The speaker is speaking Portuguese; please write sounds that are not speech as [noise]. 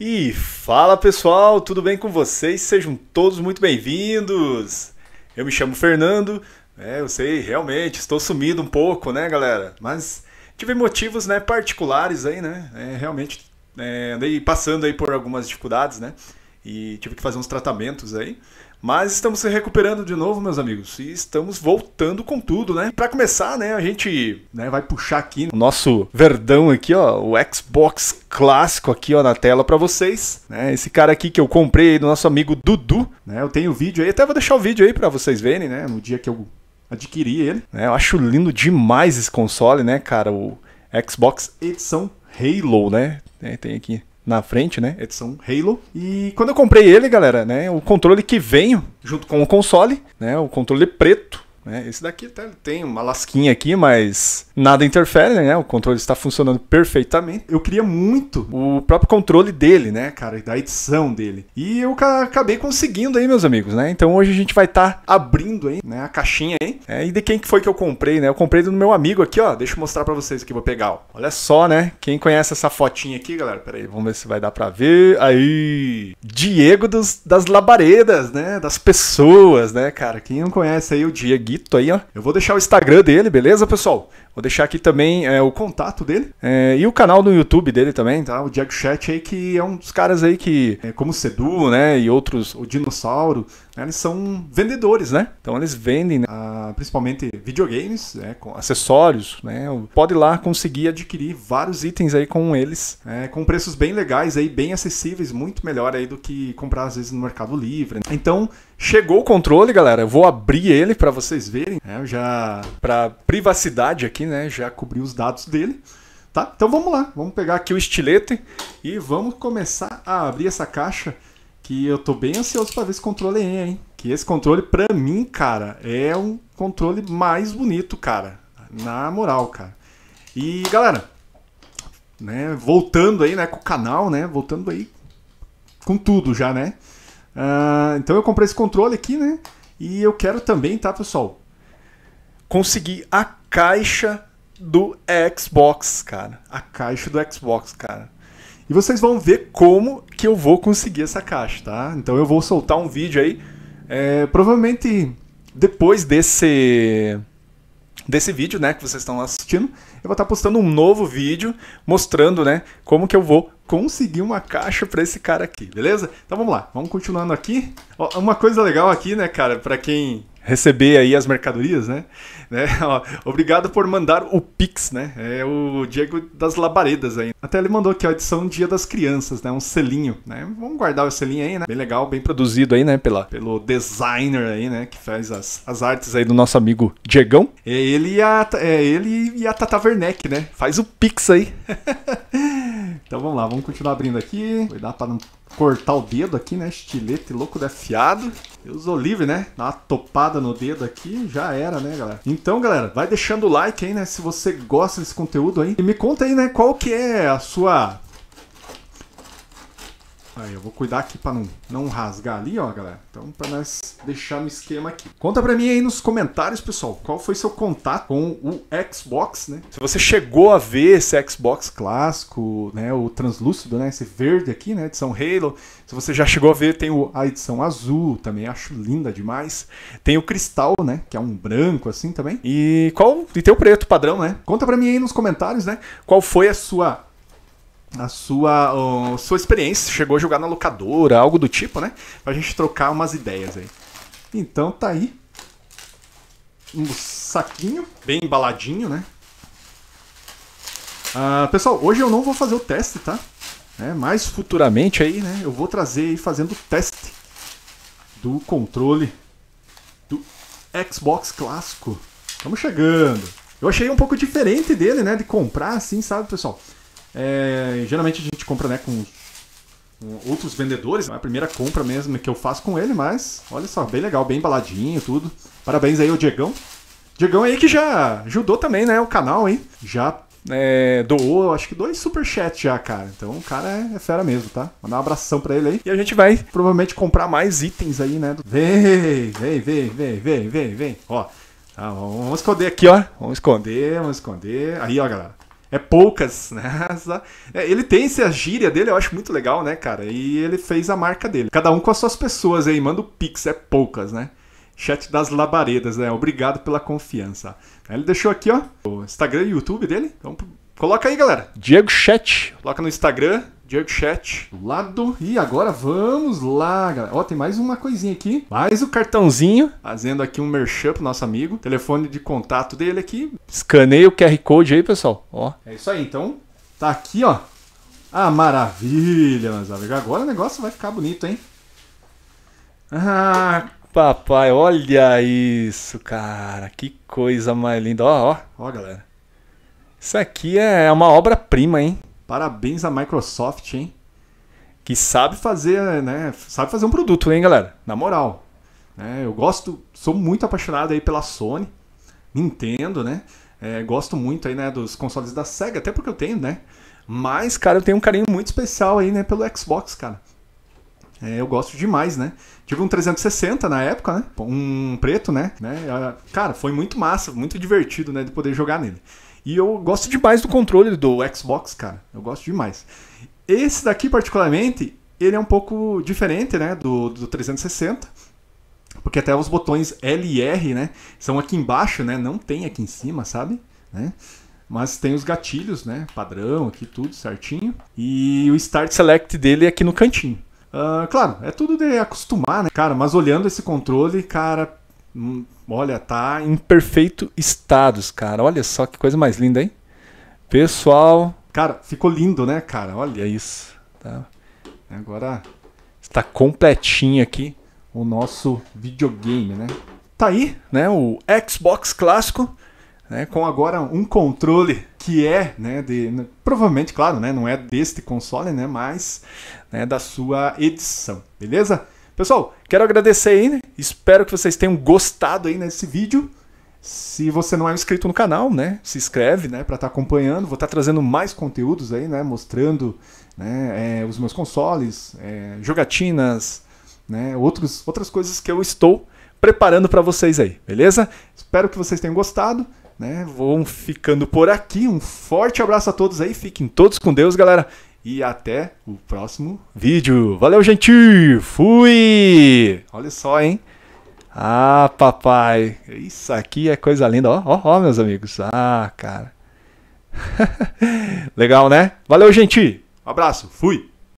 E fala pessoal, tudo bem com vocês? Sejam todos muito bem-vindos! Eu me chamo Fernando, é, eu sei, realmente, estou sumido um pouco, né galera? Mas tive motivos né, particulares aí, né? É, realmente é, andei passando aí por algumas dificuldades, né? E tive que fazer uns tratamentos aí. Mas estamos se recuperando de novo, meus amigos, e estamos voltando com tudo, né? Para começar, né, a gente né, vai puxar aqui o nosso verdão aqui, ó, o Xbox clássico aqui, ó, na tela para vocês, né? Esse cara aqui que eu comprei do nosso amigo Dudu, né? Eu tenho o vídeo aí, até vou deixar o vídeo aí para vocês verem, né, no dia que eu adquiri ele, né? Eu acho lindo demais esse console, né, cara? O Xbox edição Halo, né? Tem aqui na frente, né? Edição Halo. E quando eu comprei ele, galera, né? O controle que veio junto com o console, né? O controle preto né? Esse daqui tá, tem uma lasquinha aqui, mas nada interfere, né? O controle está funcionando perfeitamente. Eu queria muito o próprio controle dele, né, cara? Da edição dele. E eu acabei conseguindo aí, meus amigos, né? Então hoje a gente vai estar tá abrindo aí, né, a caixinha aí. É, e de quem que foi que eu comprei, né? Eu comprei do meu amigo aqui, ó. Deixa eu mostrar para vocês aqui, vou pegar, ó. Olha só, né? Quem conhece essa fotinha aqui, galera? Pera aí, vamos ver se vai dar pra ver. Aí! Diego dos, das labaredas, né? Das pessoas, né, cara? Quem não conhece aí o Diego Paquito aí, ó. Eu vou deixar o Instagram dele, beleza, pessoal? Vou deixar aqui também é, o contato dele é, e o canal no YouTube dele também, tá? O Diego Chat aí, que é um dos caras aí que, é, como o Sedu, né, e outros, o Dinossauro, né, eles são vendedores, né? Então eles vendem né, a, principalmente videogames, né, com acessórios, né? Pode ir lá conseguir adquirir vários itens aí com eles, é, com preços bem legais aí, bem acessíveis, muito melhor aí do que comprar às vezes no Mercado Livre. Né? Então, Chegou o controle, galera. Eu vou abrir ele para vocês verem. É, já para privacidade aqui, né? Já cobri os dados dele. Tá? Então vamos lá. Vamos pegar aqui o estilete e vamos começar a abrir essa caixa que eu tô bem ansioso para ver esse controle aí, hein? Que esse controle para mim, cara, é um controle mais bonito, cara. Na moral, cara. E galera, né, voltando aí, né, com o canal, né? Voltando aí com tudo já, né? Uh, então eu comprei esse controle aqui, né? E eu quero também, tá, pessoal? conseguir a caixa do Xbox, cara. A caixa do Xbox, cara. E vocês vão ver como que eu vou conseguir essa caixa, tá? Então eu vou soltar um vídeo aí. É, provavelmente depois desse desse vídeo, né, que vocês estão assistindo, eu vou estar tá postando um novo vídeo mostrando, né, como que eu vou Consegui uma caixa para esse cara aqui, beleza? Então vamos lá, vamos continuando aqui. Ó, uma coisa legal aqui, né, cara, para quem receber aí as mercadorias, né? né? [laughs] Ó, obrigado por mandar o Pix, né? É o Diego das Labaredas aí. Até ele mandou aqui a edição Dia das Crianças, né? Um selinho, né? Vamos guardar o selinho aí, né? Bem legal, bem produzido aí, né? Pela, pelo designer aí, né? Que faz as, as artes aí do nosso amigo Diegão. É ele e a, é ele e a Tata Werneck, né? Faz o Pix aí. [laughs] Então vamos lá, vamos continuar abrindo aqui. Cuidado para não cortar o dedo aqui, né? Estilete louco da fiado. Deus o livre, né? Dá uma topada no dedo aqui, já era, né, galera? Então, galera, vai deixando o like aí, né? Se você gosta desse conteúdo aí. E me conta aí, né? Qual que é a sua Aí, eu vou cuidar aqui pra não, não rasgar ali, ó, galera. Então, pra nós deixar no esquema aqui. Conta pra mim aí nos comentários, pessoal, qual foi seu contato com o Xbox, né? Se você chegou a ver esse Xbox clássico, né, o translúcido, né, esse verde aqui, né, edição Halo. Se você já chegou a ver, tem o, a edição azul, também acho linda demais. Tem o cristal, né, que é um branco assim também. E qual e tem o preto padrão, né? Conta pra mim aí nos comentários, né, qual foi a sua a sua, a sua experiência. Chegou a jogar na locadora, algo do tipo, né? Pra gente trocar umas ideias aí. Então tá aí. Um saquinho, bem embaladinho, né? Ah, pessoal, hoje eu não vou fazer o teste, tá? É, mais futuramente aí, né? Eu vou trazer aí fazendo o teste do controle do Xbox clássico. Estamos chegando. Eu achei um pouco diferente dele, né? De comprar assim, sabe, pessoal? É, geralmente a gente compra né, com outros vendedores. É a primeira compra mesmo que eu faço com ele, mas olha só, bem legal, bem embaladinho tudo. Parabéns aí ao Diegão. Diegão aí que já ajudou também, né, o canal, hein? Já é, doou, acho que dois superchats já, cara. Então o cara é, é, fera mesmo, tá? Mandar um abração pra ele aí. E a gente vai provavelmente comprar mais itens aí, né? Vem, vem, vem, vem, vem, vem, vem. Ó, tá, vamos esconder aqui, ó. Vamos esconder, vamos esconder. Aí, ó, galera é poucas, né? É, ele tem essa gíria dele, eu acho muito legal, né, cara? E ele fez a marca dele. Cada um com as suas pessoas aí, manda o Pix, é poucas, né? Chat das Labaredas, né? Obrigado pela confiança. ele deixou aqui, ó, o Instagram e o YouTube dele. Então, coloca aí, galera. Diego Chat. Coloca no Instagram, Diego Chat do lado. E agora vamos lá, galera. Ó, tem mais uma coisinha aqui. Mais o um cartãozinho. Fazendo aqui um merchan pro nosso amigo. Telefone de contato dele aqui. Escaneia o QR Code aí, pessoal. Ó. É isso aí, então. Tá aqui, ó. Ah, maravilha, meus amigos. Agora o negócio vai ficar bonito, hein? Ah, papai, olha isso, cara. Que coisa mais linda. Ó, ó, ó, galera. Isso aqui é uma obra-prima, hein? Parabéns à Microsoft, hein? Que sabe fazer, né? Sabe fazer um produto, hein, galera? Na moral. Né? Eu gosto, sou muito apaixonado aí pela Sony, Nintendo, né? É, gosto muito aí, né, dos consoles da Sega, até porque eu tenho, né? Mas, cara, eu tenho um carinho muito especial aí, né, pelo Xbox, cara. É, eu gosto demais, né? Tive um 360 na época, né? Um preto, né? né? Cara, foi muito massa, muito divertido, né? De poder jogar nele. E eu gosto demais do controle do Xbox, cara. Eu gosto demais. Esse daqui, particularmente, ele é um pouco diferente, né? Do, do 360. Porque até os botões L e R, né? São aqui embaixo, né? Não tem aqui em cima, sabe? Né? Mas tem os gatilhos, né? Padrão aqui, tudo certinho. E o Start Select dele é aqui no cantinho. Uh, claro, é tudo de acostumar, né? Cara, mas olhando esse controle, cara, hum, Olha, tá em perfeito estado, cara. Olha só que coisa mais linda, hein? Pessoal. Cara, ficou lindo, né, cara? Olha é isso. Tá. Agora está completinho aqui o nosso videogame, né? Tá aí, né? O Xbox clássico, né? Com agora um controle que é, né? De, provavelmente, claro, né? Não é deste console, né? Mas né, da sua edição, beleza? Pessoal, quero agradecer aí. Né? Espero que vocês tenham gostado aí nesse vídeo. Se você não é inscrito no canal, né, se inscreve, né, para estar tá acompanhando. Vou estar tá trazendo mais conteúdos aí, né, mostrando, né, é, os meus consoles, é, jogatinas, né, outros, outras coisas que eu estou preparando para vocês aí, beleza? Espero que vocês tenham gostado, né? ficando por aqui. Um forte abraço a todos aí. Fiquem todos com Deus, galera. E até o próximo vídeo. Valeu, gente! Fui! Olha só, hein? Ah, papai. Isso aqui é coisa linda. Ó, ó, ó meus amigos. Ah, cara. [laughs] Legal, né? Valeu, gente! Um abraço. Fui!